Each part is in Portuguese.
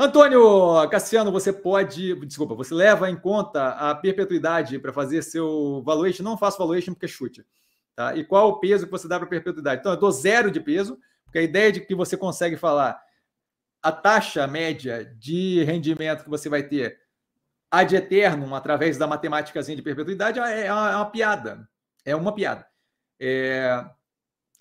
Antônio Cassiano, você pode. Desculpa, você leva em conta a perpetuidade para fazer seu valuation? Não faço valuation porque é chute. Tá? E qual o peso que você dá para perpetuidade? Então, eu dou zero de peso, porque a ideia de que você consegue falar a taxa média de rendimento que você vai ter ad eternum através da matemáticazinha de perpetuidade é, é uma, é uma piada. É uma piada. É...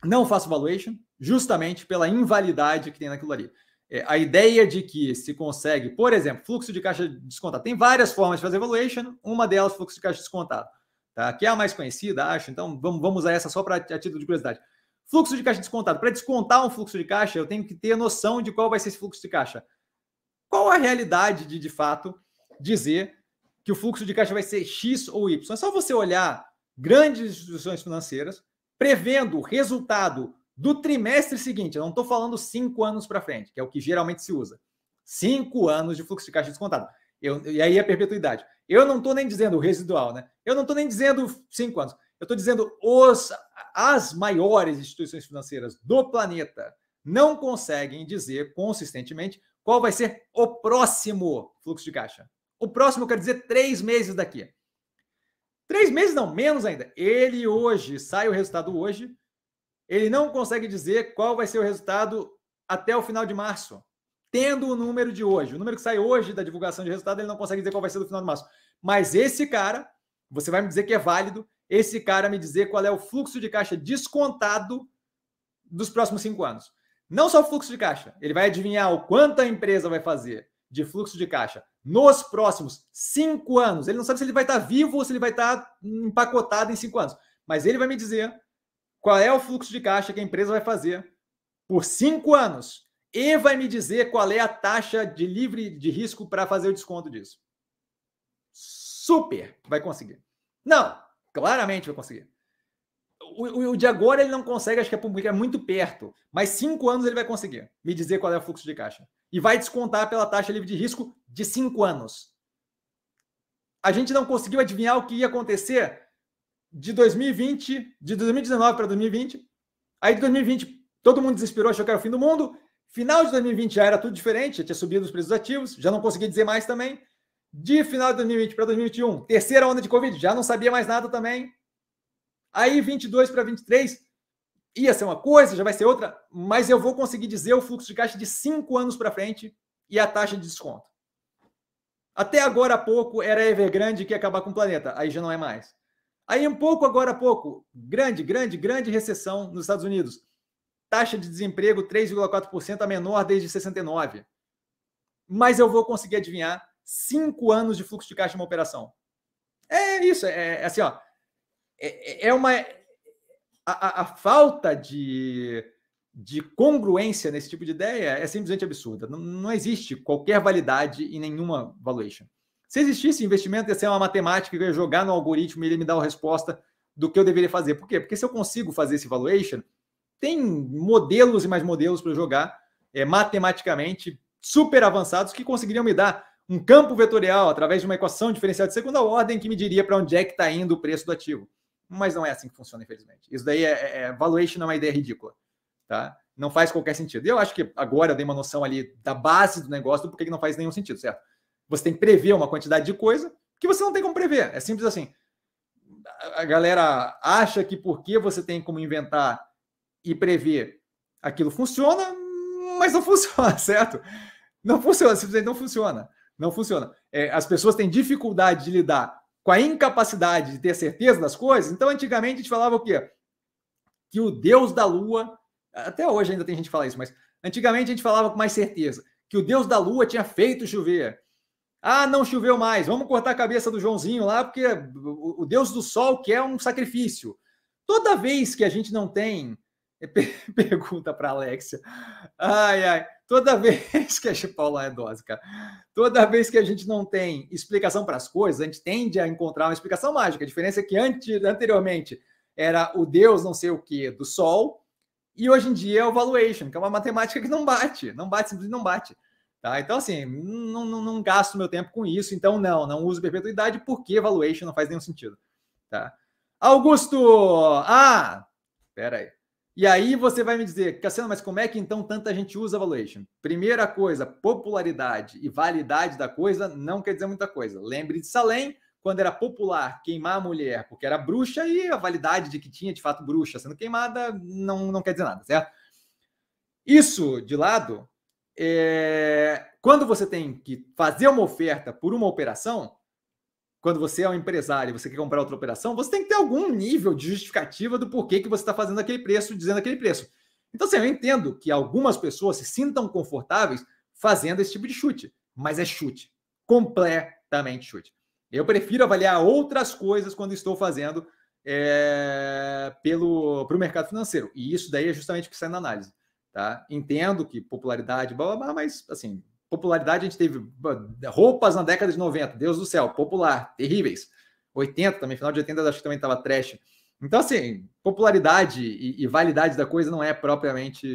Não faço valuation justamente pela invalidade que tem naquilo ali. É, a ideia de que se consegue, por exemplo, fluxo de caixa descontado. Tem várias formas de fazer valuation, uma delas fluxo de caixa descontado, tá? que é a mais conhecida, acho. Então vamos, vamos usar essa só para a título de curiosidade. Fluxo de caixa descontado. Para descontar um fluxo de caixa, eu tenho que ter noção de qual vai ser esse fluxo de caixa. Qual a realidade de, de fato, dizer que o fluxo de caixa vai ser X ou Y? É só você olhar grandes instituições financeiras prevendo o resultado do trimestre seguinte. Eu não estou falando cinco anos para frente, que é o que geralmente se usa. Cinco anos de fluxo de caixa descontado. Eu, e aí a perpetuidade. Eu não estou nem dizendo o residual, né? Eu não estou nem dizendo cinco anos. Eu estou dizendo os, as maiores instituições financeiras do planeta não conseguem dizer consistentemente qual vai ser o próximo fluxo de caixa. O próximo quer dizer três meses daqui. Três meses não, menos ainda. Ele hoje, sai o resultado hoje, ele não consegue dizer qual vai ser o resultado até o final de março, tendo o número de hoje. O número que sai hoje da divulgação de resultado, ele não consegue dizer qual vai ser do final de março. Mas esse cara, você vai me dizer que é válido, esse cara me dizer qual é o fluxo de caixa descontado dos próximos cinco anos. Não só o fluxo de caixa, ele vai adivinhar o quanto a empresa vai fazer de fluxo de caixa nos próximos cinco anos. Ele não sabe se ele vai estar vivo ou se ele vai estar empacotado em cinco anos. Mas ele vai me dizer qual é o fluxo de caixa que a empresa vai fazer por cinco anos e vai me dizer qual é a taxa de livre de risco para fazer o desconto disso. Super vai conseguir. Não, claramente vai conseguir. O, o, o de agora ele não consegue, acho que é porque é muito perto, mas cinco anos ele vai conseguir me dizer qual é o fluxo de caixa. E vai descontar pela taxa livre de risco de cinco anos. A gente não conseguiu adivinhar o que ia acontecer de 2020, de 2019 para 2020. Aí de 2020, todo mundo desesperou, achou que era o fim do mundo. Final de 2020 já era tudo diferente, já tinha subido os preços ativos, já não consegui dizer mais também. De final de 2020 para 2021, terceira onda de Covid, já não sabia mais nada também. Aí 22 para 23, ia ser uma coisa, já vai ser outra, mas eu vou conseguir dizer o fluxo de caixa de cinco anos para frente e a taxa de desconto. Até agora há pouco era Evergrande que ia acabar com o planeta, aí já não é mais. Aí, um pouco agora há pouco, grande, grande, grande recessão nos Estados Unidos. Taxa de desemprego 3,4% a menor desde 69. Mas eu vou conseguir adivinhar cinco anos de fluxo de caixa de uma operação. É isso, é, é assim, ó. É, é, é uma. A, a, a falta de, de congruência nesse tipo de ideia é simplesmente absurda. Não, não existe qualquer validade em nenhuma valuation. Se existisse investimento, ia ser uma matemática que eu ia jogar no algoritmo e ele me dar a resposta do que eu deveria fazer. Por quê? Porque se eu consigo fazer esse valuation, tem modelos e mais modelos para jogar é, matematicamente super avançados que conseguiriam me dar um campo vetorial através de uma equação diferencial de segunda ordem que me diria para onde é que está indo o preço do ativo. Mas não é assim que funciona, infelizmente. Isso daí é, é, é valuation, é uma ideia ridícula. Tá? Não faz qualquer sentido. E eu acho que agora eu dei uma noção ali da base do negócio, do porquê que não faz nenhum sentido, certo? Você tem que prever uma quantidade de coisa que você não tem como prever. É simples assim. A galera acha que porque você tem como inventar e prever, aquilo funciona, mas não funciona, certo? Não funciona, simplesmente não funciona. Não funciona. É, as pessoas têm dificuldade de lidar com a incapacidade de ter certeza das coisas. Então, antigamente, a gente falava o quê? Que o Deus da Lua. Até hoje ainda tem gente que fala isso, mas antigamente a gente falava com mais certeza que o Deus da Lua tinha feito chover ah, não choveu mais, vamos cortar a cabeça do Joãozinho lá, porque o Deus do Sol quer um sacrifício. Toda vez que a gente não tem. Pergunta para Alexia. Ai, ai. Toda vez que a gente. Paula é dose, cara. Toda vez que a gente não tem explicação para as coisas, a gente tende a encontrar uma explicação mágica. A diferença é que antes, anteriormente era o Deus não sei o que do Sol, e hoje em dia é o valuation, que é uma matemática que não bate, não bate, simplesmente não bate. Tá? Então, assim, não, não, não gasto meu tempo com isso, então não, não uso perpetuidade, porque valuation não faz nenhum sentido. Tá? Augusto! Ah! Pera aí. E aí você vai me dizer, Cassiano, mas como é que então tanta gente usa valuation? Primeira coisa, popularidade e validade da coisa não quer dizer muita coisa. Lembre de Salem, quando era popular queimar a mulher porque era bruxa e a validade de que tinha de fato bruxa sendo queimada não, não quer dizer nada, certo? Isso de lado, é quando você tem que fazer uma oferta por uma operação, quando você é um empresário e você quer comprar outra operação, você tem que ter algum nível de justificativa do porquê que você está fazendo aquele preço, dizendo aquele preço. Então, assim, eu entendo que algumas pessoas se sintam confortáveis fazendo esse tipo de chute, mas é chute. Completamente chute. Eu prefiro avaliar outras coisas quando estou fazendo é, pelo o mercado financeiro. E isso daí é justamente o que sai na análise. Tá? Entendo que popularidade, blá, blá, blá, mas assim, popularidade, a gente teve roupas na década de 90, Deus do céu, popular, terríveis. 80 também, final de 80 acho que também estava trash. Então, assim, popularidade e, e, validade da coisa não é propriamente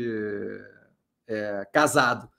é, casado.